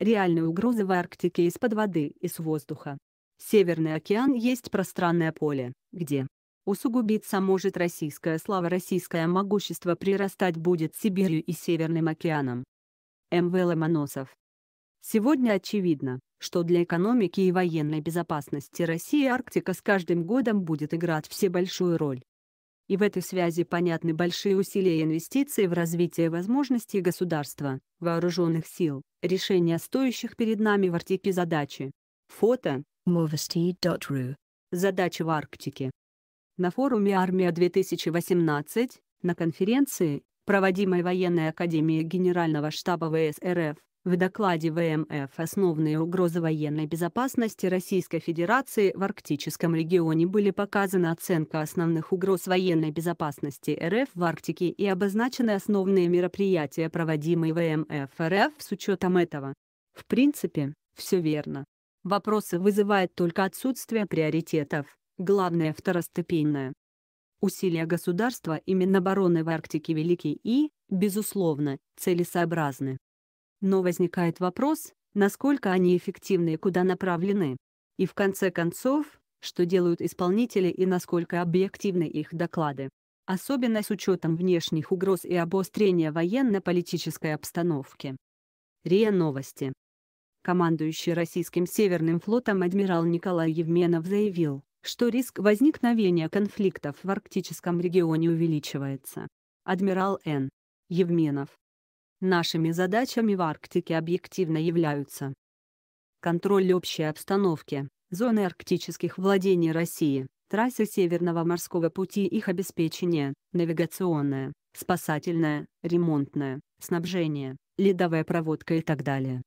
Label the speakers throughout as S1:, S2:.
S1: реальной угрозы в Арктике из-под воды и с воздуха. Северный океан есть пространное поле, где усугубиться может российская слава, российское могущество прирастать будет Сибирью и Северным океаном. М.В. Ломоносов. Сегодня очевидно, что для экономики и военной безопасности России Арктика с каждым годом будет играть все большую роль и в этой связи понятны большие усилия и инвестиции в развитие возможностей государства, вооруженных сил, решения стоящих перед нами в Арктике задачи. Фото movesti.ru Задачи в Арктике. На форуме «Армия-2018» на конференции, проводимой Военной Академией Генерального штаба ВС РФ, в докладе ВМФ «Основные угрозы военной безопасности Российской Федерации в арктическом регионе» были показаны оценка основных угроз военной безопасности РФ в Арктике и обозначены основные мероприятия, проводимые ВМФ РФ с учетом этого. В принципе, все верно. Вопросы вызывает только отсутствие приоритетов, главное второстепенное. Усилия государства и Минобороны в Арктике велики и, безусловно, целесообразны. Но возникает вопрос, насколько они эффективны и куда направлены. И в конце концов, что делают исполнители и насколько объективны их доклады. Особенно с учетом внешних угроз и обострения военно-политической обстановки. РИА Новости. Командующий Российским Северным флотом адмирал Николай Евменов заявил, что риск возникновения конфликтов в арктическом регионе увеличивается. Адмирал Н. Евменов, Нашими задачами в Арктике объективно являются контроль общей обстановки, зоны арктических владений России, трассы Северного морского пути их обеспечение, навигационное, спасательное, ремонтное, снабжение, ледовая проводка и так далее.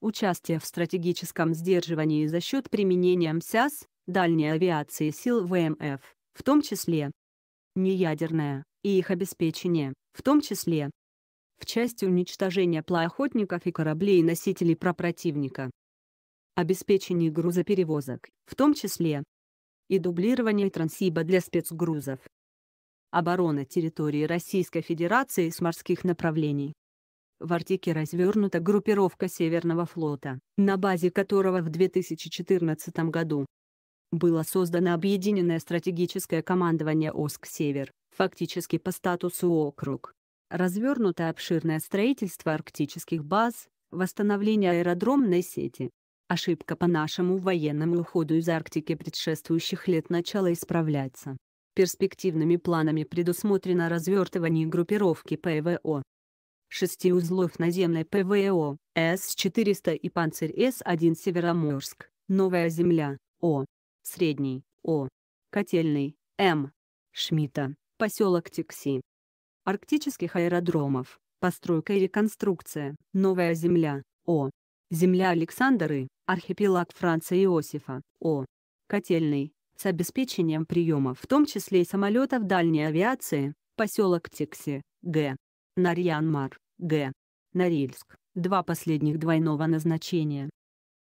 S1: Участие в стратегическом сдерживании за счет применения МСЯС, дальней авиации сил ВМФ, в том числе неядерное, и их обеспечение, в том числе в части уничтожения плоохотников и кораблей-носителей пропротивника, обеспечении грузоперевозок, в том числе и дублирование трансиба для спецгрузов, оборона территории Российской Федерации с морских направлений. В Арктике развернута группировка Северного флота, на базе которого в 2014 году было создано Объединенное стратегическое командование ОСК-Север, фактически по статусу округ развернутое обширное строительство арктических баз, восстановление аэродромной сети. Ошибка по нашему военному уходу из Арктики предшествующих лет начала исправляться. Перспективными планами предусмотрено развертывание группировки ПВО. Шести узлов наземной ПВО, С-400 и Панцирь С-1 Североморск, Новая Земля, О. Средний, О. Котельный, М. Шмита, поселок Текси арктических аэродромов, постройка и реконструкция, новая земля, О. Земля Александры, архипелаг Франца Иосифа, О. Котельный, с обеспечением приема в том числе и самолетов дальней авиации, поселок Текси, Г. Нарьянмар, Г. Норильск, два последних двойного назначения.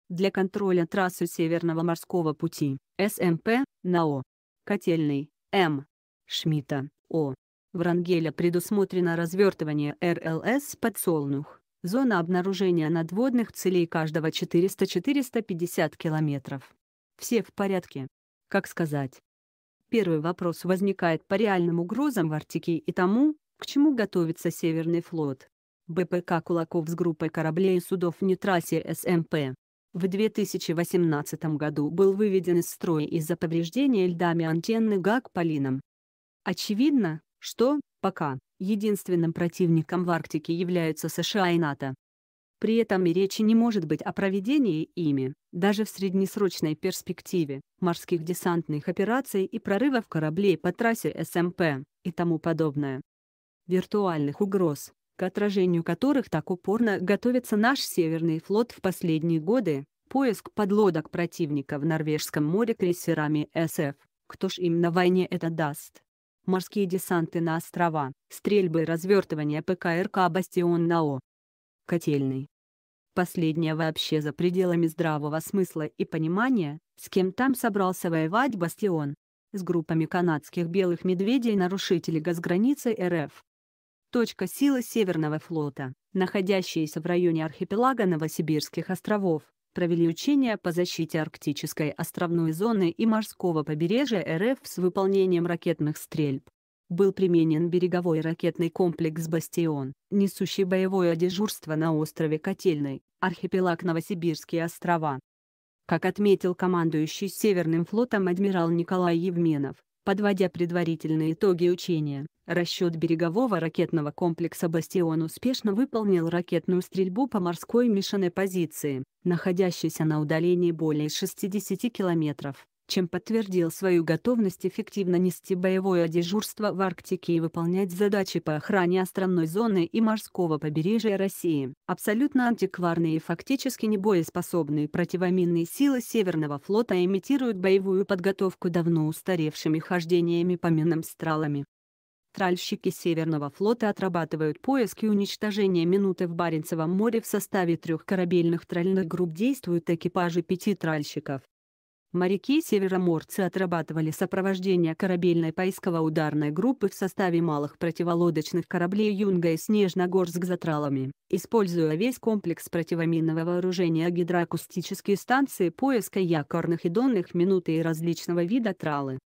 S1: Для контроля трассы Северного морского пути, СМП, НАО. Котельный, М. Шмита, О. Врангеля предусмотрено развертывание РЛС подсолнух. Зона обнаружения надводных целей каждого 400-450 километров. Все в порядке. Как сказать? Первый вопрос возникает по реальным угрозам в Арктике и тому, к чему готовится Северный флот. БПК Кулаков с группой кораблей и судов в трассе СМП. В 2018 году был выведен из строя из-за повреждения льдами антенны ГАК Полином. Очевидно, что, пока, единственным противником в Арктике являются США и НАТО. При этом и речи не может быть о проведении ими, даже в среднесрочной перспективе, морских десантных операций и прорывов кораблей по трассе СМП эм и тому подобное. Виртуальных угроз, к отражению которых так упорно готовится наш Северный флот в последние годы, поиск подлодок противника в Норвежском море крейсерами СФ, кто ж им на войне это даст? морские десанты на острова, стрельбы и развертывание ПКРК «Бастион» НАО, Котельный. Последнее вообще за пределами здравого смысла и понимания, с кем там собрался воевать «Бастион» с группами канадских белых медведей-нарушителей газграницы РФ. Точка силы Северного флота, находящаяся в районе архипелага Новосибирских островов, провели учения по защите арктической островной зоны и морского побережья РФ с выполнением ракетных стрельб. Был применен береговой ракетный комплекс «Бастион», несущий боевое дежурство на острове Котельный, архипелаг Новосибирские острова. Как отметил командующий Северным флотом адмирал Николай Евменов, Подводя предварительные итоги учения, расчет берегового ракетного комплекса «Бастион» успешно выполнил ракетную стрельбу по морской мишенной позиции, находящейся на удалении более 60 километров чем подтвердил свою готовность эффективно нести боевое дежурство в Арктике и выполнять задачи по охране островной зоны и морского побережья России. Абсолютно антикварные и фактически небоеспособные противоминные силы Северного флота имитируют боевую подготовку давно устаревшими хождениями по минным стралами. Тральщики Северного флота отрабатывают поиски и уничтожение минуты в Баренцевом море в составе трех корабельных тральных групп действуют экипажи пяти тральщиков. Моряки североморцы отрабатывали сопровождение корабельной поисково-ударной группы в составе малых противолодочных кораблей «Юнга» и «Снежногорск» за тралами, используя весь комплекс противоминного вооружения гидроакустические станции поиска якорных и донных минуты и различного вида тралы.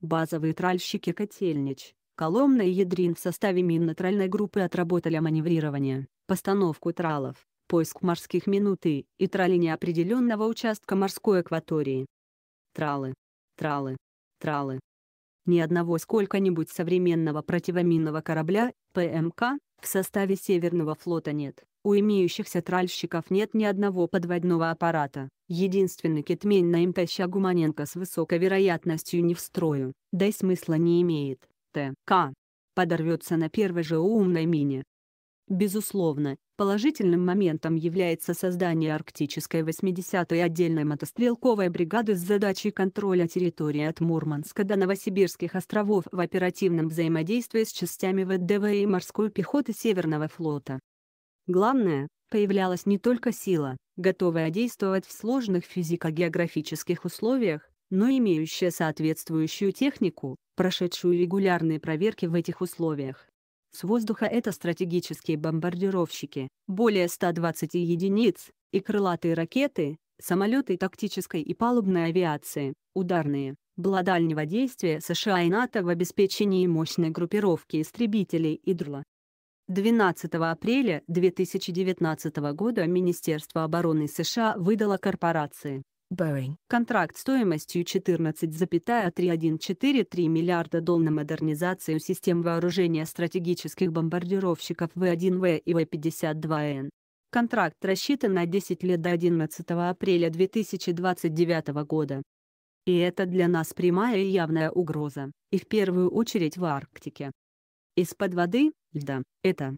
S1: Базовые тральщики «Котельнич», «Коломна» и «Ядрин» в составе минно-тральной группы отработали маневрирование, постановку тралов, поиск морских минуты и трали неопределенного участка морской акватории тралы, тралы, тралы. Ни одного сколько-нибудь современного противоминного корабля, ПМК, в составе Северного флота нет. У имеющихся тральщиков нет ни одного подводного аппарата. Единственный китмень на имтаща Гуманенко с высокой вероятностью не в строю, да и смысла не имеет. ТК. Подорвется на первой же умной мине. Безусловно, Положительным моментом является создание арктической 80-й отдельной мотострелковой бригады с задачей контроля территории от Мурманска до Новосибирских островов в оперативном взаимодействии с частями ВДВ и морской пехоты Северного флота. Главное, появлялась не только сила, готовая действовать в сложных физико-географических условиях, но имеющая соответствующую технику, прошедшую регулярные проверки в этих условиях. С воздуха это стратегические бомбардировщики, более 120 единиц, и крылатые ракеты, самолеты тактической и палубной авиации, ударные. Была дальнего действия США и НАТО в обеспечении мощной группировки истребителей «Идрула». 12 апреля 2019 года Министерство обороны США выдало корпорации Boeing. Контракт стоимостью 14,314 миллиарда долларов на модернизацию систем вооружения стратегических бомбардировщиков В-1В и В-52Н. Контракт рассчитан на 10 лет до 11 апреля 2029 года. И это для нас прямая и явная угроза, и в первую очередь в Арктике. Из-под воды, льда, это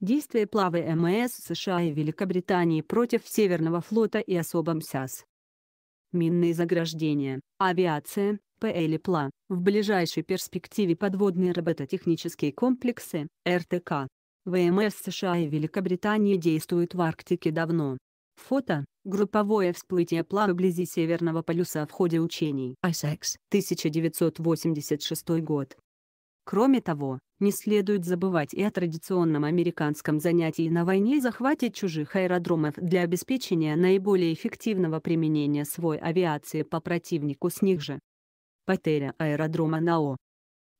S1: Действия плавы МС США и Великобритании против Северного флота и особо МСАС. А минные заграждения, авиация, и ПЛИПЛА, в ближайшей перспективе подводные робототехнические комплексы, РТК. ВМС США и Великобритании действуют в Арктике давно. Фото – групповое всплытие пла вблизи Северного полюса в ходе учений ISEX 1986 год. Кроме того, не следует забывать и о традиционном американском занятии на войне и захвате чужих аэродромов для обеспечения наиболее эффективного применения свой авиации по противнику с них же. Потеря аэродрома НАО.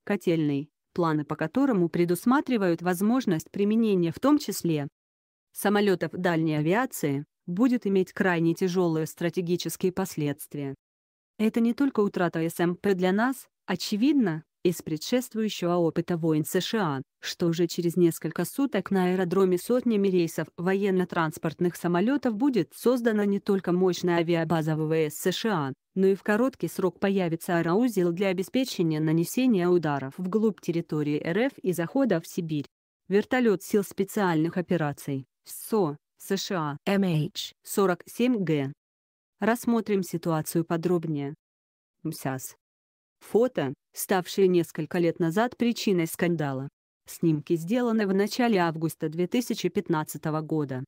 S1: Котельный, планы по которому предусматривают возможность применения в том числе самолетов дальней авиации, будет иметь крайне тяжелые стратегические последствия. Это не только утрата СМП для нас, очевидно, из предшествующего опыта войн США, что уже через несколько суток на аэродроме сотнями рейсов военно-транспортных самолетов будет создана не только мощная авиабаза ВВС США, но и в короткий срок появится аэроузел для обеспечения нанесения ударов вглубь территории РФ и захода в Сибирь. Вертолет сил специальных операций СО США МХ 47 г Рассмотрим ситуацию подробнее. МСАС. А Фото ставшие несколько лет назад причиной скандала. Снимки сделаны в начале августа 2015 года.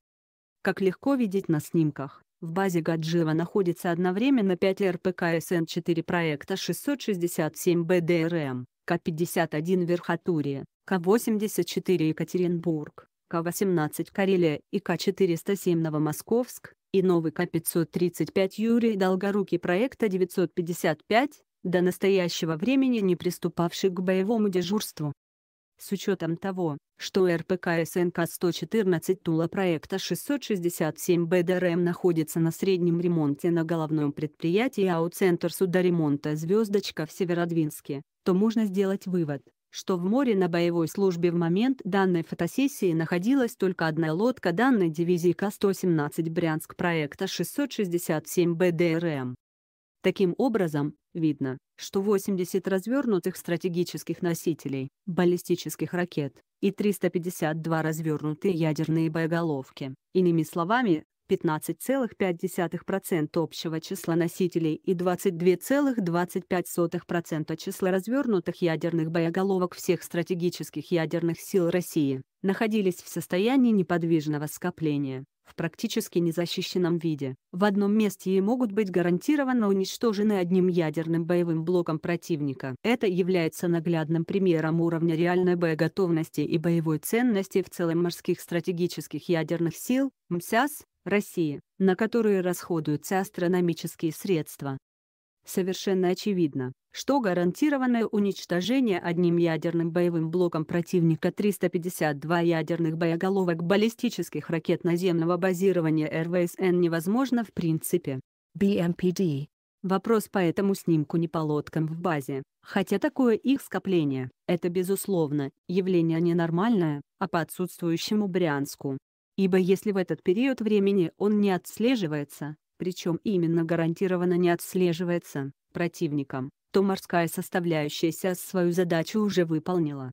S1: Как легко видеть на снимках, в базе Гаджива находится одновременно 5 РПК СН-4 проекта 667 БДРМ, К-51 Верхотурия, К-84 Екатеринбург, К-18 Карелия и К-407 Новомосковск, и новый К-535 Юрий Долгорукий проекта 955, до настоящего времени не приступавший к боевому дежурству. С учетом того, что РПК СНК-114 Тула проекта 667 БДРМ находится на среднем ремонте на головном предприятии АУ-центр судоремонта «Звездочка» в Северодвинске, то можно сделать вывод, что в море на боевой службе в момент данной фотосессии находилась только одна лодка данной дивизии К-117 Брянск проекта 667 БДРМ. Таким образом, видно, что 80 развернутых стратегических носителей, баллистических ракет, и 352 развернутые ядерные боеголовки, иными словами, 15,5% общего числа носителей и 22,25% числа развернутых ядерных боеголовок всех стратегических ядерных сил России, находились в состоянии неподвижного скопления в практически незащищенном виде. В одном месте и могут быть гарантированно уничтожены одним ядерным боевым блоком противника. Это является наглядным примером уровня реальной боеготовности и боевой ценности в целом морских стратегических ядерных сил, МСАС, России, на которые расходуются астрономические средства. Совершенно очевидно, что гарантированное уничтожение одним ядерным боевым блоком противника 352 ядерных боеголовок баллистических ракет наземного базирования РВСН невозможно в принципе. BMPD. Эм Вопрос по этому снимку не по лодкам в базе, хотя такое их скопление – это, безусловно, явление ненормальное, а по отсутствующему Брянску. Ибо если в этот период времени он не отслеживается, причем именно гарантированно не отслеживается, противником, то морская составляющаяся свою задачу уже выполнила.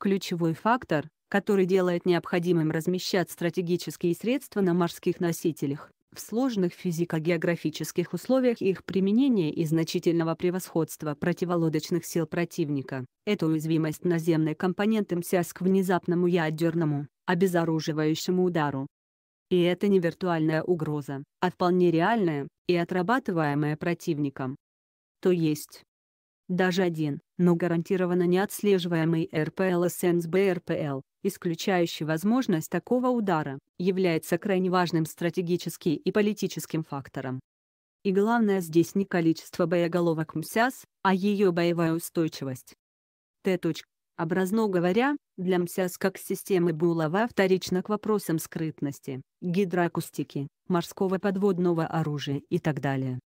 S1: Ключевой фактор, который делает необходимым размещать стратегические средства на морских носителях, в сложных физико-географических условиях их применения и значительного превосходства противолодочных сил противника, это уязвимость наземной компоненты МСЯС к внезапному ядерному, обезоруживающему удару. И это не виртуальная угроза, а вполне реальная, и отрабатываемая противником то есть даже один, но гарантированно неотслеживаемый РПЛ СНСБ РПЛ, исключающий возможность такого удара, является крайне важным стратегически и политическим фактором. И главное здесь не количество боеголовок МСЯС, а ее боевая устойчивость. Т. Образно говоря, для МСЯС как системы Булава вторично к вопросам скрытности, гидроакустики, морского подводного оружия и так далее.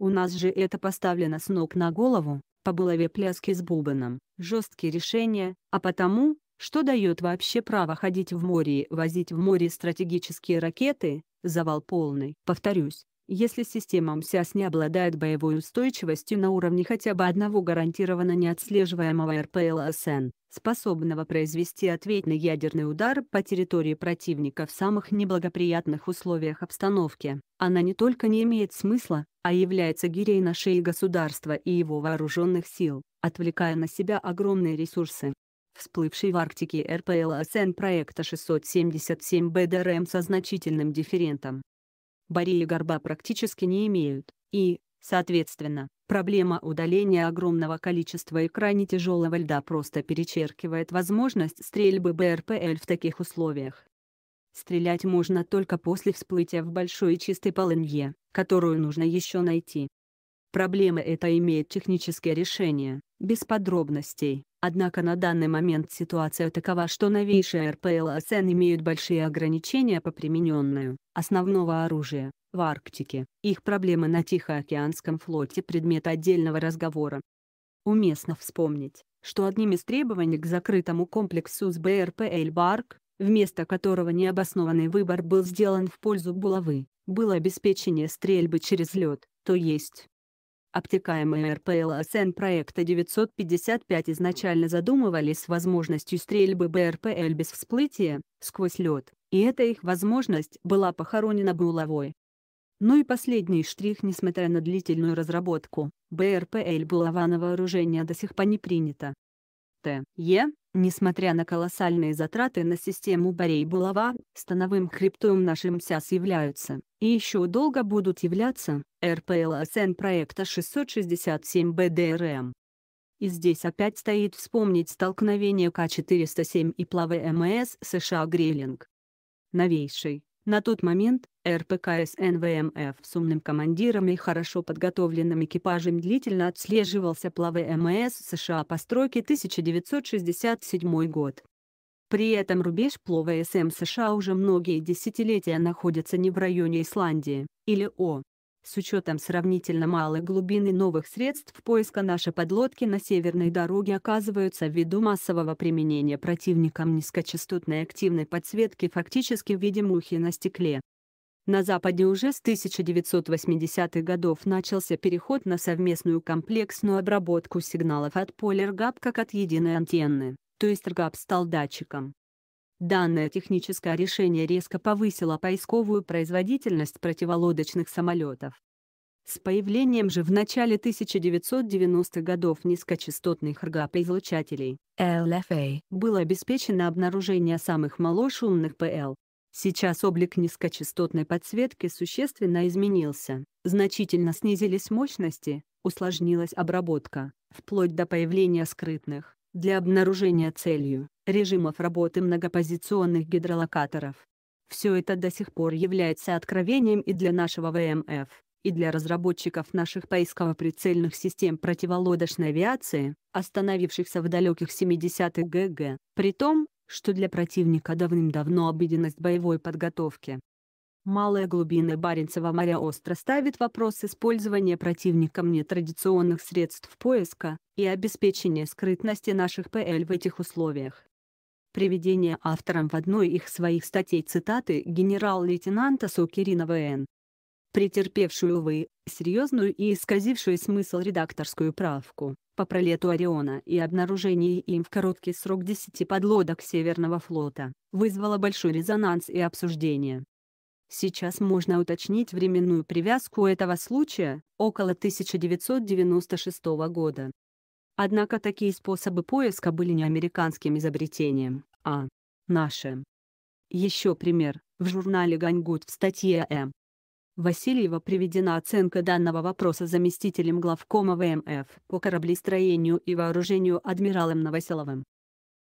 S1: У нас же это поставлено с ног на голову, по булаве пляски с Бубаном, жесткие решения, а потому, что дает вообще право ходить в море и возить в море стратегические ракеты? Завал полный. Повторюсь, если система МСЯС не обладает боевой устойчивостью на уровне хотя бы одного гарантированно неотслеживаемого РПЛСН, способного произвести ответный ядерный удар по территории противника в самых неблагоприятных условиях обстановки, она не только не имеет смысла, а является гирей на шее государства и его вооруженных сил, отвлекая на себя огромные ресурсы всплывший в Арктике РПЛСН проекта 677 БДРМ со значительным дифферентом. Барии горба практически не имеют, и, соответственно, проблема удаления огромного количества и крайне тяжелого льда просто перечеркивает возможность стрельбы БРПЛ в таких условиях. Стрелять можно только после всплытия в большой и чистой полынье, которую нужно еще найти. Проблема эта имеет техническое решение, без подробностей. Однако на данный момент ситуация такова, что новейшие РПЛСН имеют большие ограничения по применению основного оружия в Арктике. Их проблемы на Тихоокеанском флоте предмет отдельного разговора. Уместно вспомнить, что одним из требований к закрытому комплексу с БРП «Эльбарк», вместо которого необоснованный выбор был сделан в пользу булавы, было обеспечение стрельбы через лед, то есть, Обтекаемые РПЛ-СН проекта 955 изначально задумывались с возможностью стрельбы БРПЛ без всплытия, сквозь лед, и эта их возможность была похоронена булавой. Ну и последний штрих несмотря на длительную разработку, БРПЛ булава на вооружение до сих пор не принято. Т.Е. Несмотря на колоссальные затраты на систему Борей Булава, становым хребтом нашим САС являются, и еще долго будут являться, РПЛСН проекта 667 БДРМ. Эм. И здесь опять стоит вспомнить столкновение К-407 и плавы МС эм США Грейлинг, Новейший, на тот момент, РПКС НВМФ эм с умным командиром и хорошо подготовленным экипажем длительно отслеживался плавы МС эм США постройки 1967 год. При этом рубеж плова СМ эм США уже многие десятилетия находится не в районе Исландии, или О. С учетом сравнительно малой глубины новых средств поиска наши подлодки на северной дороге оказываются ввиду массового применения противником низкочастотной активной подсветки фактически в виде мухи на стекле. На Западе уже с 1980-х годов начался переход на совместную комплексную обработку сигналов от поля РГАП как от единой антенны, то есть РГАП стал датчиком, Данное техническое решение резко повысило поисковую производительность противолодочных самолетов. С появлением же в начале 1990-х годов низкочастотных РГП излучателей LFA а было обеспечено обнаружение самых малошумных ПЛ. Сейчас облик низкочастотной подсветки существенно изменился, значительно снизились мощности, усложнилась обработка, вплоть до появления скрытных, для обнаружения целью, режимов работы многопозиционных гидролокаторов. Все это до сих пор является откровением и для нашего ВМФ, и для разработчиков наших поисково-прицельных систем противолодочной авиации, остановившихся в далеких 70-х ГГ, при том, что для противника давным-давно обыденность боевой подготовки, Малые глубины Баренцева моря остро ставит вопрос использования противником нетрадиционных средств поиска и обеспечения скрытности наших ПЛ в этих условиях. Приведение автором в одной из своих статей цитаты генерал-лейтенанта Сукирина ВН. Претерпевшую, увы, серьезную и исказившую смысл редакторскую правку, по пролету Ориона и обнаружении им в короткий срок десяти подлодок Северного флота, вызвало большой резонанс и обсуждение. Сейчас можно уточнить временную привязку этого случая около 1996 года. Однако такие способы поиска были не американским изобретением, а нашим. Еще пример. В журнале «Ганьгуд» в статье М. Васильева приведена оценка данного вопроса заместителем главкома ВМФ по кораблестроению и вооружению адмиралом Новоселовым.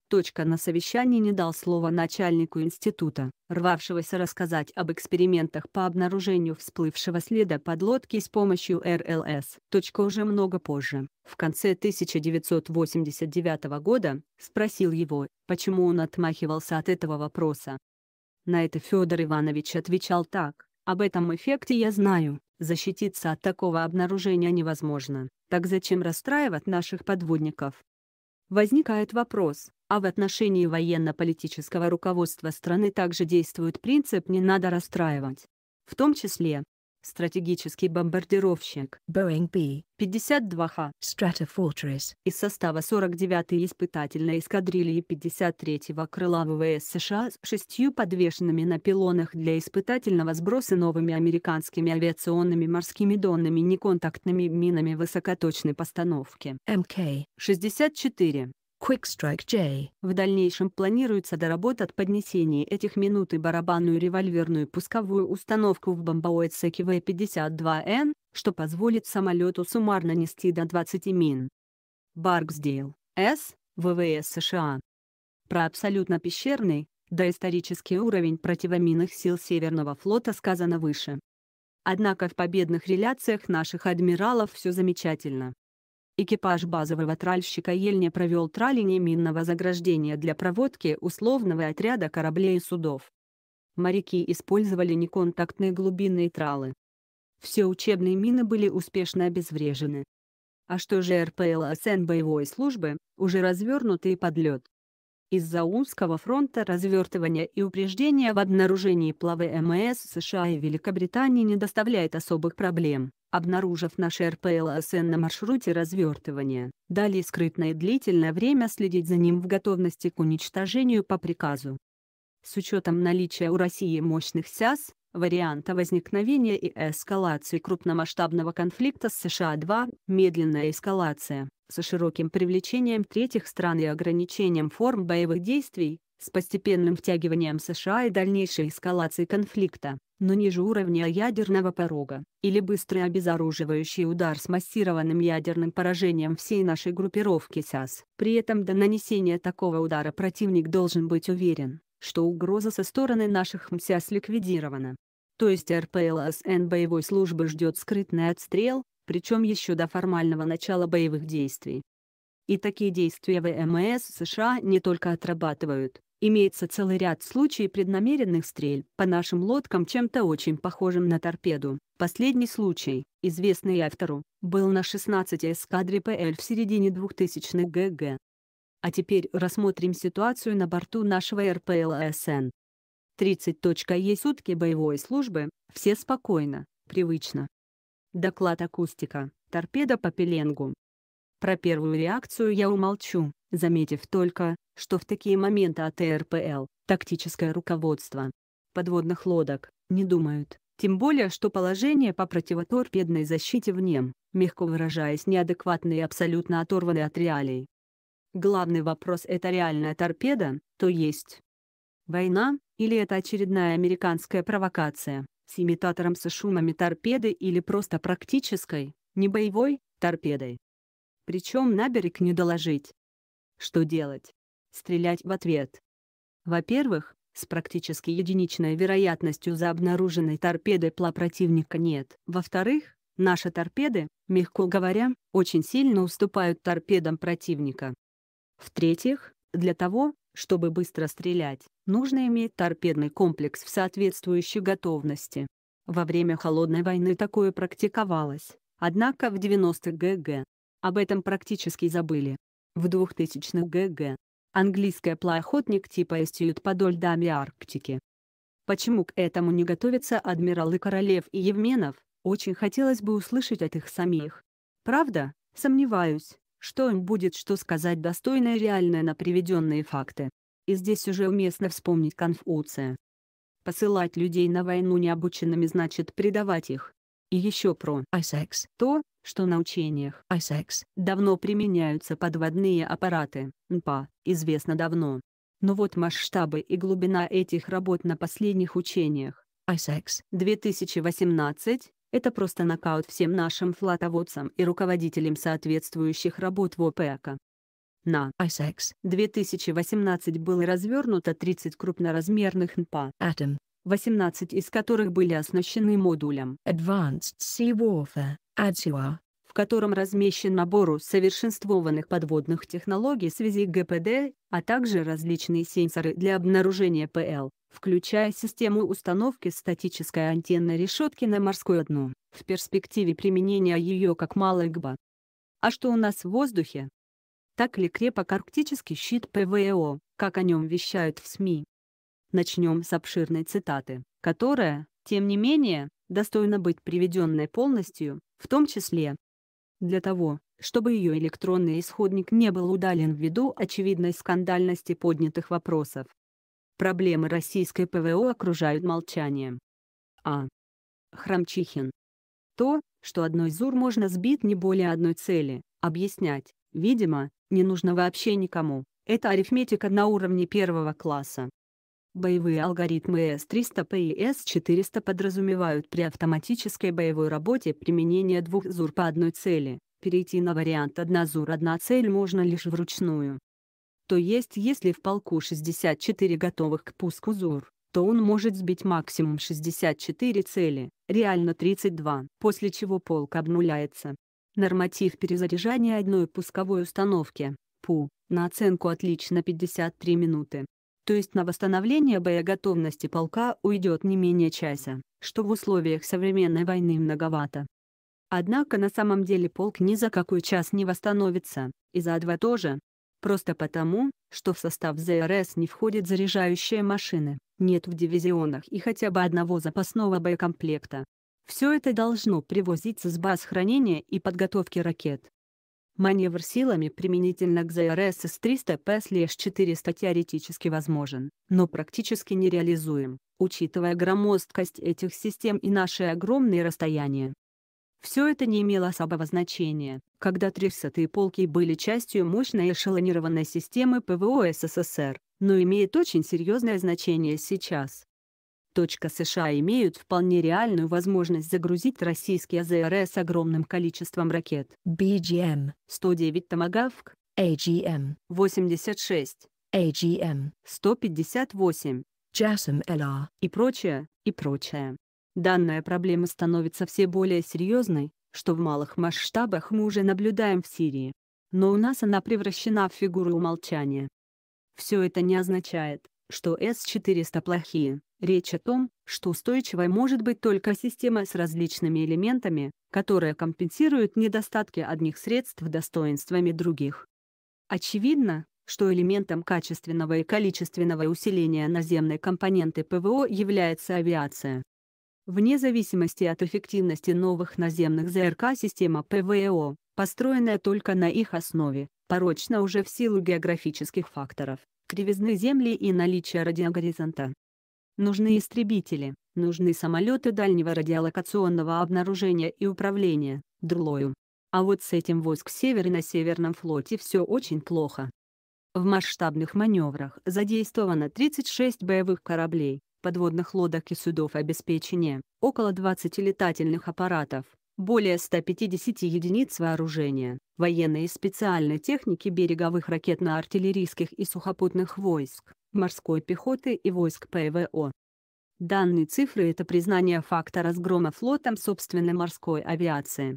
S1: Точка на совещании не дал слова начальнику института, рвавшегося рассказать об экспериментах по обнаружению всплывшего следа подлодки с помощью РЛС. Точка уже много позже, в конце 1989 года, спросил его, почему он отмахивался от этого вопроса. На это Федор Иванович отвечал так, «Об этом эффекте я знаю, защититься от такого обнаружения невозможно, так зачем расстраивать наших подводников?» Возникает вопрос, а в отношении военно-политического руководства страны также действует принцип «не надо расстраивать». В том числе, стратегический бомбардировщик Boeing B-52H Stratofortress из состава 49-й испытательной эскадрильи 53-го крыла ВВС США с шестью подвешенными на пилонах для испытательного сброса новыми американскими авиационными морскими донными неконтактными минами высокоточной постановки МК-64 Quickstrike J. В дальнейшем планируется доработать поднесение этих минут и барабанную револьверную пусковую установку в бомбоуэцеке В-52Н, что позволит самолету суммарно нести до 20 мин. Барксдейл, С, ВВС США. Про абсолютно пещерный, доисторический уровень противоминных сил Северного флота сказано выше. Однако в победных реляциях наших адмиралов все замечательно. Экипаж базового тральщика Ельня провел траление минного заграждения для проводки условного отряда кораблей и судов. Моряки использовали неконтактные глубинные тралы. Все учебные мины были успешно обезврежены. А что же РПЛСН боевой службы, уже развернутый подлет? Из-за узкого фронта развертывания и упреждения в обнаружении плавы МС США и Великобритании не доставляет особых проблем, обнаружив наши РПЛСН на маршруте развертывания, дали скрытное длительное время следить за ним в готовности к уничтожению по приказу. С учетом наличия у России мощных СЯС, варианта возникновения и эскалации крупномасштабного конфликта с США-2, медленная эскалация, со широким привлечением третьих стран и ограничением форм боевых действий, с постепенным втягиванием США и дальнейшей эскалацией конфликта, но ниже уровня ядерного порога, или быстрый обезоруживающий удар с массированным ядерным поражением всей нашей группировки САС. При этом до нанесения такого удара противник должен быть уверен, что угроза со стороны наших МСАС ликвидирована. То есть РПЛСН боевой службы ждет скрытный отстрел, причем еще до формального начала боевых действий. И такие действия ВМС США не только отрабатывают, Имеется целый ряд случаев преднамеренных стрельб по нашим лодкам чем-то очень похожим на торпеду. Последний случай, известный автору, был на 16 эскадре ПЛ в середине 2000-х ГГ. А теперь рассмотрим ситуацию на борту нашего РПЛ 30. 30.Е сутки боевой службы, все спокойно, привычно. Доклад акустика, торпеда по пеленгу, про первую реакцию я умолчу, заметив только, что в такие моменты АТРПЛ, тактическое руководство, подводных лодок, не думают. Тем более, что положение по противоторпедной защите в нем, мягко выражаясь, неадекватное и абсолютно оторваны от реалий. Главный вопрос – это реальная торпеда, то есть война, или это очередная американская провокация, с имитатором со шумами торпеды или просто практической, не боевой, торпедой причем на берег не доложить. Что делать? Стрелять в ответ. Во-первых, с практически единичной вероятностью за обнаруженной торпедой пла противника нет. Во-вторых, наши торпеды, мягко говоря, очень сильно уступают торпедам противника. В-третьих, для того, чтобы быстро стрелять, нужно иметь торпедный комплекс в соответствующей готовности. Во время Холодной войны такое практиковалось, однако в 90-х ГГ об этом практически забыли. В 2000-х ГГ. Английская плоохотник типа истюют подоль даме Арктики. Почему к этому не готовятся адмиралы Королев и Евменов, очень хотелось бы услышать от их самих. Правда, сомневаюсь, что им будет что сказать достойное реальное на приведенные факты. И здесь уже уместно вспомнить Конфуция. Посылать людей на войну необученными значит предавать их. И еще про «Айсекс» то, что на учениях ISEX а давно применяются подводные аппараты, НПА, известно давно. Но вот масштабы и глубина этих работ на последних учениях, ISEX а 2018, это просто нокаут всем нашим флотоводцам и руководителям соответствующих работ в ОПЭКа. На ISEX а 2018 было развернуто 30 крупноразмерных НПА Atom 18 из которых были оснащены модулем Advanced Sea Warfare, ADSEWAR, в котором размещен набор усовершенствованных подводных технологий связи ГПД, а также различные сенсоры для обнаружения ПЛ, включая систему установки статической антенной решетки на морскую дну, в перспективе применения ее как малой малогба. А что у нас в воздухе? Так ли крепок арктический щит ПВО, как о нем вещают в СМИ? Начнем с обширной цитаты, которая, тем не менее, достойна быть приведенной полностью, в том числе для того, чтобы ее электронный исходник не был удален ввиду очевидной скандальности поднятых вопросов. Проблемы российской ПВО окружают молчанием. А. Храмчихин. То, что одной ЗУР можно сбить не более одной цели, объяснять, видимо, не нужно вообще никому. Это арифметика на уровне первого класса. Боевые алгоритмы S300P и S400 подразумевают при автоматической боевой работе применение двух ЗУР по одной цели. Перейти на вариант 1 ЗУР 1 цель можно лишь вручную. То есть если в полку 64 готовых к пуску ЗУР, то он может сбить максимум 64 цели, реально 32, после чего полк обнуляется. Норматив перезаряжания одной пусковой установки, ПУ, на оценку отлично 53 минуты то есть на восстановление боеготовности полка уйдет не менее часа, что в условиях современной войны многовато. Однако на самом деле полк ни за какой час не восстановится, и за два тоже. Просто потому, что в состав ЗРС не входят заряжающие машины, нет в дивизионах и хотя бы одного запасного боекомплекта. Все это должно привозиться с баз хранения и подготовки ракет. Маневр силами применительно к ЗРС с 300 П слеж 400 теоретически возможен, но практически нереализуем, учитывая громоздкость этих систем и наши огромные расстояния. Все это не имело особого значения, когда 300 полки были частью мощной эшелонированной системы ПВО СССР, но имеет очень серьезное значение сейчас. США имеют вполне реальную возможность загрузить российский АЗРС огромным количеством ракет. BGM 109 Томагавк, AGM 86, AGM 158, JASM LR и прочее, и прочее. Данная проблема становится все более серьезной, что в малых масштабах мы уже наблюдаем в Сирии. Но у нас она превращена в фигуру умолчания. Все это не означает, что S400 плохие. Речь о том, что устойчивой может быть только система с различными элементами, которая компенсирует недостатки одних средств достоинствами других. Очевидно, что элементом качественного и количественного усиления наземной компоненты ПВО является авиация. Вне зависимости от эффективности новых наземных ЗРК система ПВО, построенная только на их основе, порочна уже в силу географических факторов кривизны Земли и наличия радиогоризонта. Нужны истребители, нужны самолеты дальнего радиолокационного обнаружения и управления, Дрлою. А вот с этим войск и на Северном флоте все очень плохо. В масштабных маневрах задействовано 36 боевых кораблей, подводных лодок и судов обеспечения, около 20 летательных аппаратов, более 150 единиц вооружения, военной и специальной техники береговых ракетно-артиллерийских и сухопутных войск, морской пехоты и войск ПВО. Данные цифры – это признание факта разгрома флотом собственной морской авиации.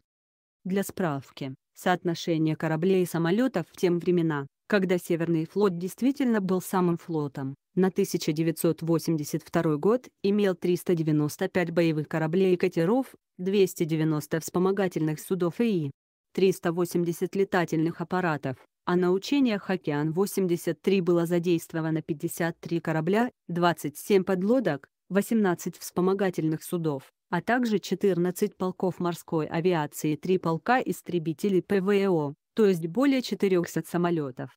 S1: Для справки, соотношение кораблей и самолетов в те времена, когда Северный флот действительно был самым флотом, на 1982 год имел 395 боевых кораблей и катеров 290 вспомогательных судов ИИ, 380 летательных аппаратов, а на учениях «Океан-83» было задействовано 53 корабля, 27 подлодок, 18 вспомогательных судов, а также 14 полков морской авиации и 3 полка истребителей ПВО, то есть более 400 самолетов.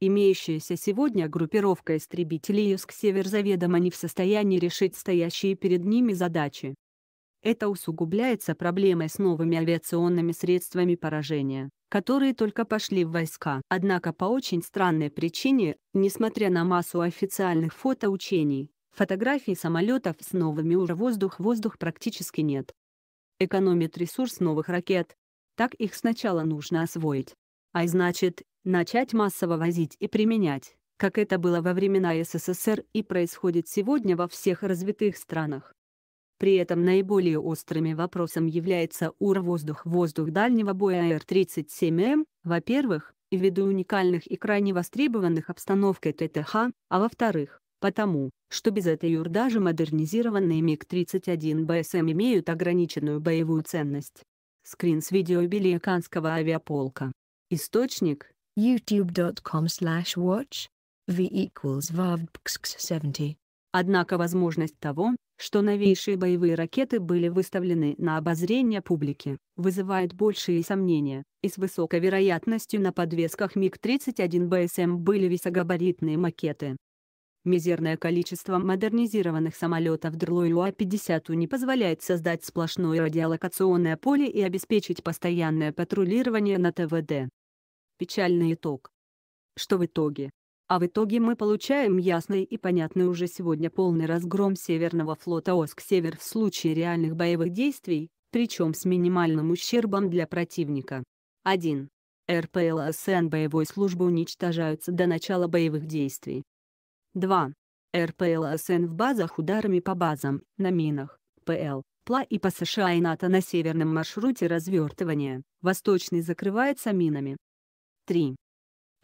S1: Имеющаяся сегодня группировка истребителей Юск-Север заведомо не в состоянии решить стоящие перед ними задачи. Это усугубляется проблемой с новыми авиационными средствами поражения, которые только пошли в войска. Однако по очень странной причине, несмотря на массу официальных фотоучений, фотографий самолетов с новыми ур воздух-воздух практически нет. Экономит ресурс новых ракет. Так их сначала нужно освоить. А значит, начать массово возить и применять, как это было во времена СССР и происходит сегодня во всех развитых странах. При этом наиболее острыми вопросом является ур-воздух-воздух дальнего боя АР-37М, во-первых, ввиду уникальных и крайне востребованных обстановкой ТТХ, а во-вторых, потому, что без этой ур даже модернизированные МиГ-31 БСМ имеют ограниченную боевую ценность. Скрин с видео Белиеканского авиаполка. Источник youtube.com slash watch v equals 70 Однако возможность того, что новейшие боевые ракеты были выставлены на обозрение публики, вызывает большие сомнения, и с высокой вероятностью на подвесках МиГ-31 БСМ были висогабаритные макеты. Мизерное количество модернизированных самолетов Длоюа-50 не позволяет создать сплошное радиолокационное поле и обеспечить постоянное патрулирование на ТВД. Печальный итог. Что в итоге, а в итоге мы получаем ясный и понятный уже сегодня полный разгром Северного флота ОСК-Север в случае реальных боевых действий, причем с минимальным ущербом для противника. 1. РПЛСН боевой службы уничтожаются до начала боевых действий. 2. РПЛСН в базах ударами по базам, на минах, ПЛ, ПЛА и по США и НАТО на северном маршруте развертывания, восточный закрывается минами. 3.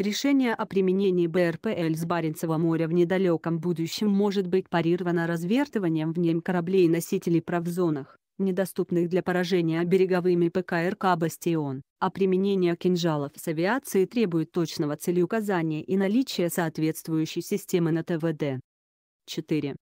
S1: Решение о применении БРПЛ с Баренцева моря в недалеком будущем может быть парировано развертыванием в нем кораблей-носителей прав в зонах, недоступных для поражения береговыми ПКРК «Бастион», а применение кинжалов с авиации требует точного целеуказания и наличия соответствующей системы на ТВД. 4.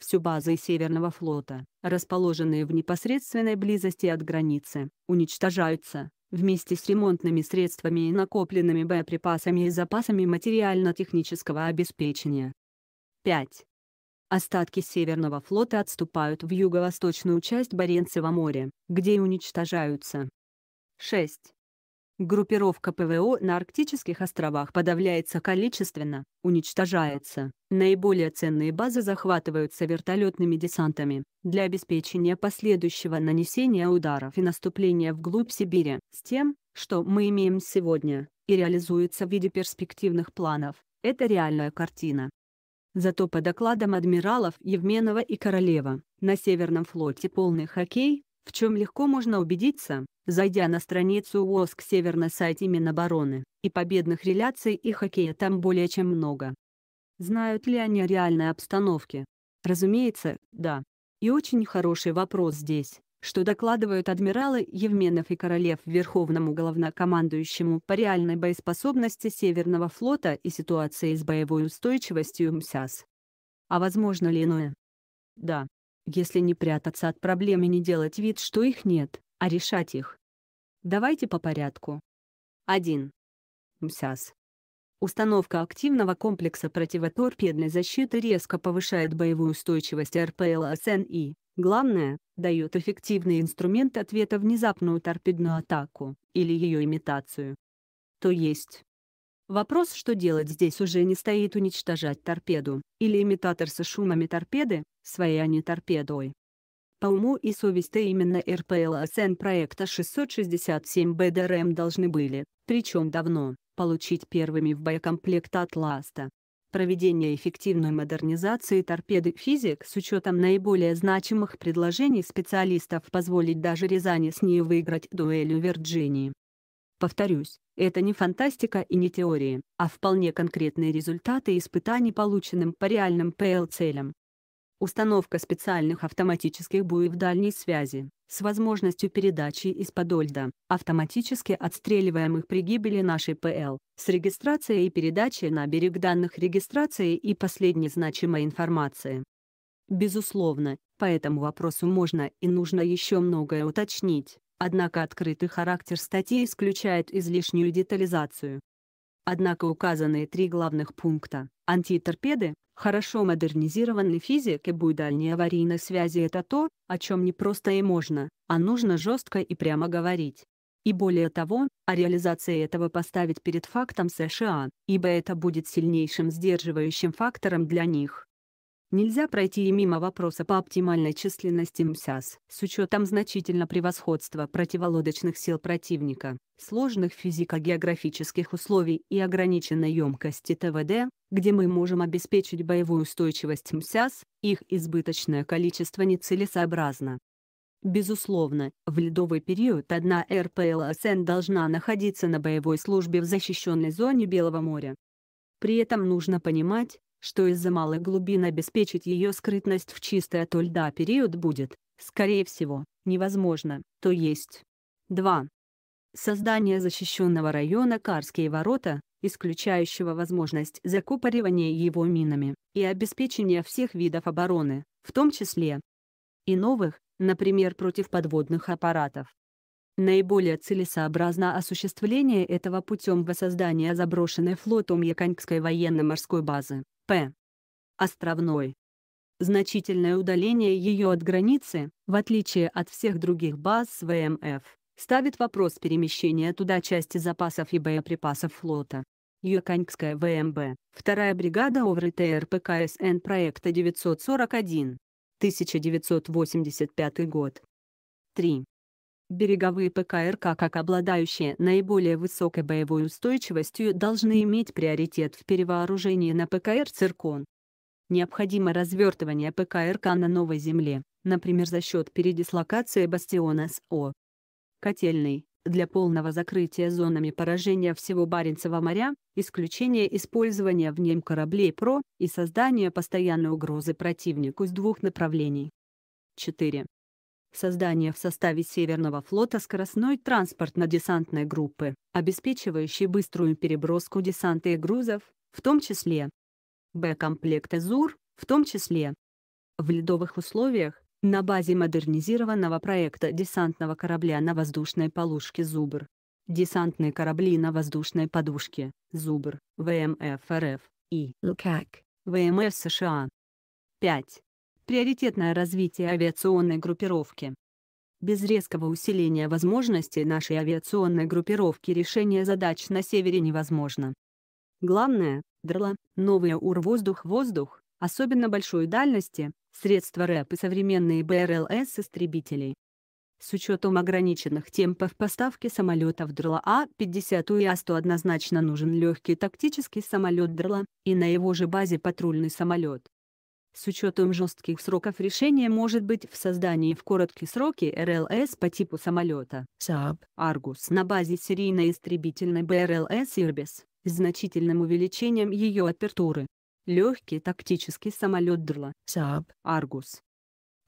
S1: Всю базы Северного флота, расположенные в непосредственной близости от границы, уничтожаются, вместе с ремонтными средствами и накопленными боеприпасами и запасами материально-технического обеспечения. 5. Остатки Северного флота отступают в юго-восточную часть Баренцева моря, где и уничтожаются. 6. Группировка ПВО на Арктических островах подавляется количественно, уничтожается. Наиболее ценные базы захватываются вертолетными десантами. Для обеспечения последующего нанесения ударов и наступления вглубь Сибири, с тем, что мы имеем сегодня, и реализуется в виде перспективных планов, это реальная картина. Зато по докладам адмиралов Евменова и Королева, на Северном флоте полный хоккей, в чем легко можно убедиться, зайдя на страницу УОСК северный сайт и Бароны и победных реляций и хоккея там более чем много. Знают ли они о реальной обстановке? Разумеется, да. И очень хороший вопрос здесь, что докладывают адмиралы Евменов и Королев Верховному главнокомандующему по реальной боеспособности Северного флота и ситуации с боевой устойчивостью МСАС. А возможно ли иное? Да, если не прятаться от проблем и не делать вид, что их нет, а решать их. Давайте по порядку. 1. МСАС. Установка активного комплекса противоторпедной защиты резко повышает боевую устойчивость РПЛСН и, главное, дает эффективный инструмент ответа внезапную торпедную атаку или ее имитацию. То есть, Вопрос, что делать здесь уже не стоит уничтожать торпеду, или имитатор со шумами торпеды, своей а не торпедой. По уму и совести именно РПЛСН проекта 667 БДРМ эм должны были, причем давно, получить первыми в боекомплект «Атласта». Проведение эффективной модернизации торпеды «Физик» с учетом наиболее значимых предложений специалистов позволит даже Рязани с ней выиграть дуэль у Вирджинии. Повторюсь, это не фантастика и не теории, а вполне конкретные результаты испытаний, полученным по реальным ПЛ-целям. Установка специальных автоматических буев дальней связи, с возможностью передачи из-под Ольда, автоматически отстреливаемых при гибели нашей ПЛ, с регистрацией и передачей на берег данных регистрации и последней значимой информации. Безусловно, по этому вопросу можно и нужно еще многое уточнить. Однако открытый характер статьи исключает излишнюю детализацию. Однако указанные три главных пункта – антиторпеды, хорошо модернизированный физик и буйдальние аварийной связи – это то, о чем не просто и можно, а нужно жестко и прямо говорить. И более того, о реализации этого поставить перед фактом США, ибо это будет сильнейшим сдерживающим фактором для них. Нельзя пройти и мимо вопроса по оптимальной численности МСАС. С учетом значительно превосходства противолодочных сил противника, сложных физико-географических условий и ограниченной емкости ТВД, где мы можем обеспечить боевую устойчивость МСАС, их избыточное количество нецелесообразно. Безусловно, в ледовый период одна РПЛСН должна находиться на боевой службе в защищенной зоне Белого моря. При этом нужно понимать, что из-за малых глубин обеспечить ее скрытность в чистой от льда период будет, скорее всего, невозможно, то есть. 2. Создание защищенного района Карские ворота, исключающего возможность закупоривания его минами, и обеспечения всех видов обороны, в том числе и новых, например против подводных аппаратов, Наиболее целесообразно осуществление этого путем воссоздания заброшенной флотом Яканькской военно-морской базы, П. Островной. Значительное удаление ее от границы, в отличие от всех других баз ВМФ, ставит вопрос перемещения туда части запасов и боеприпасов флота. Юканькская ВМБ, 2 бригада ОВРТ РПК проекта 941. 1985 год. 3. Береговые ПКРК как обладающие наиболее высокой боевой устойчивостью должны иметь приоритет в перевооружении на ПКР «Циркон». Необходимо развертывание ПКРК на новой земле, например за счет передислокации бастиона с О. Котельный, для полного закрытия зонами поражения всего Баренцева моря, исключение использования в нем кораблей ПРО и создание постоянной угрозы противнику с двух направлений. 4 создание в составе Северного флота скоростной транспортно-десантной группы, обеспечивающей быструю переброску десанта и грузов, в том числе Б-комплект «Азур», в том числе в ледовых условиях, на базе модернизированного проекта десантного корабля на воздушной полушке «Зубр». Десантные корабли на воздушной подушке «Зубр», ВМФ РФ и «Лукак», ВМФ США. 5 приоритетное развитие авиационной группировки. Без резкого усиления возможностей нашей авиационной группировки решение задач на севере невозможно. Главное, ДРЛА, новые УР-воздух-воздух, особенно большой дальности, средства РЭП и современные БРЛС истребителей. С учетом ограниченных темпов поставки самолетов ДРЛА А-50 и А-100 однозначно нужен легкий тактический самолет ДРЛА, и на его же базе патрульный самолет. С учетом жестких сроков решение может быть в создании в короткие сроки РЛС по типу самолета Saab Argus на базе серийной истребительной БРЛС Ирбис, с значительным увеличением ее апертуры. Легкий тактический самолет Дурла Saab Argus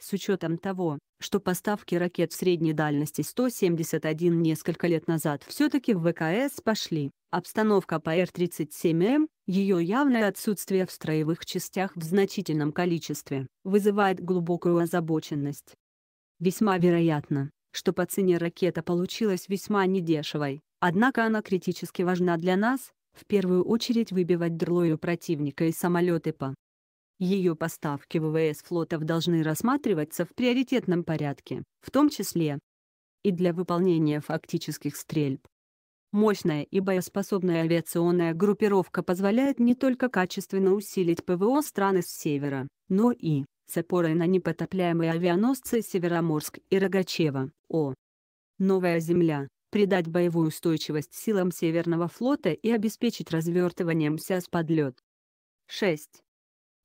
S1: с учетом того, что поставки ракет средней дальности 171 несколько лет назад все-таки в ВКС пошли, Обстановка по Р-37М, ее явное отсутствие в строевых частях в значительном количестве, вызывает глубокую озабоченность. Весьма вероятно, что по цене ракета получилась весьма недешевой, однако она критически важна для нас, в первую очередь выбивать дролою противника и самолеты по. Ее поставки ВВС флотов должны рассматриваться в приоритетном порядке, в том числе и для выполнения фактических стрельб, Мощная и боеспособная авиационная группировка позволяет не только качественно усилить ПВО страны с севера, но и, с опорой на непотопляемые авианосцы Североморск и Рогачева, О. Новая земля, придать боевую устойчивость силам Северного флота и обеспечить развертыванием САС подлет. 6.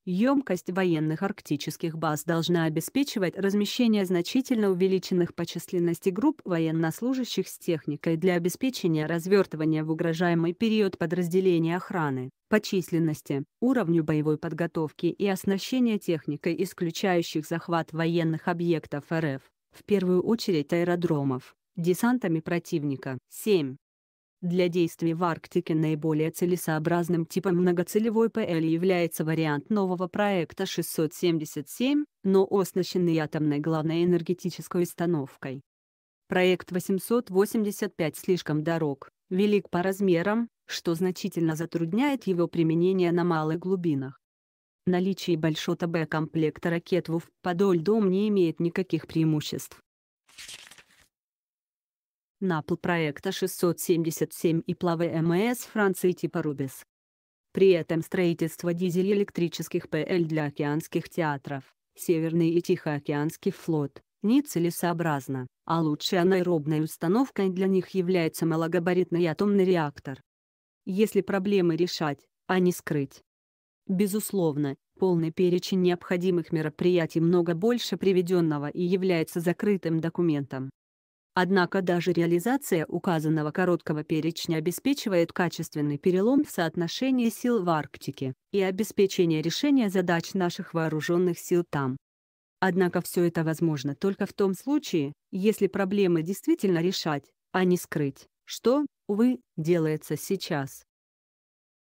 S1: Емкость военных арктических баз должна обеспечивать размещение значительно увеличенных по численности групп военнослужащих с техникой для обеспечения развертывания в угрожаемый период подразделений охраны по численности, уровню боевой подготовки и оснащения техникой, исключающих захват военных объектов РФ, в первую очередь аэродромов, десантами противника. 7. Для действий в Арктике наиболее целесообразным типом многоцелевой ПЛ является вариант нового проекта 677, но оснащенный атомной главной энергетической установкой. Проект 885 слишком дорог, велик по размерам, что значительно затрудняет его применение на малых глубинах. Наличие большого ТБ комплекта ракет ВУВ по дом не имеет никаких преимуществ. НАПЛ проекта 677 и плавы МС Франции типа Рубис. При этом строительство дизель-электрических ПЛ для океанских театров, Северный и Тихоокеанский флот, нецелесообразно, а лучшей анаэробной установкой для них является малогабаритный атомный реактор. Если проблемы решать, а не скрыть. Безусловно, полный перечень необходимых мероприятий много больше приведенного и является закрытым документом. Однако даже реализация указанного короткого перечня обеспечивает качественный перелом в соотношении сил в Арктике и обеспечение решения задач наших вооруженных сил там. Однако все это возможно только в том случае, если проблемы действительно решать, а не скрыть, что, увы, делается сейчас.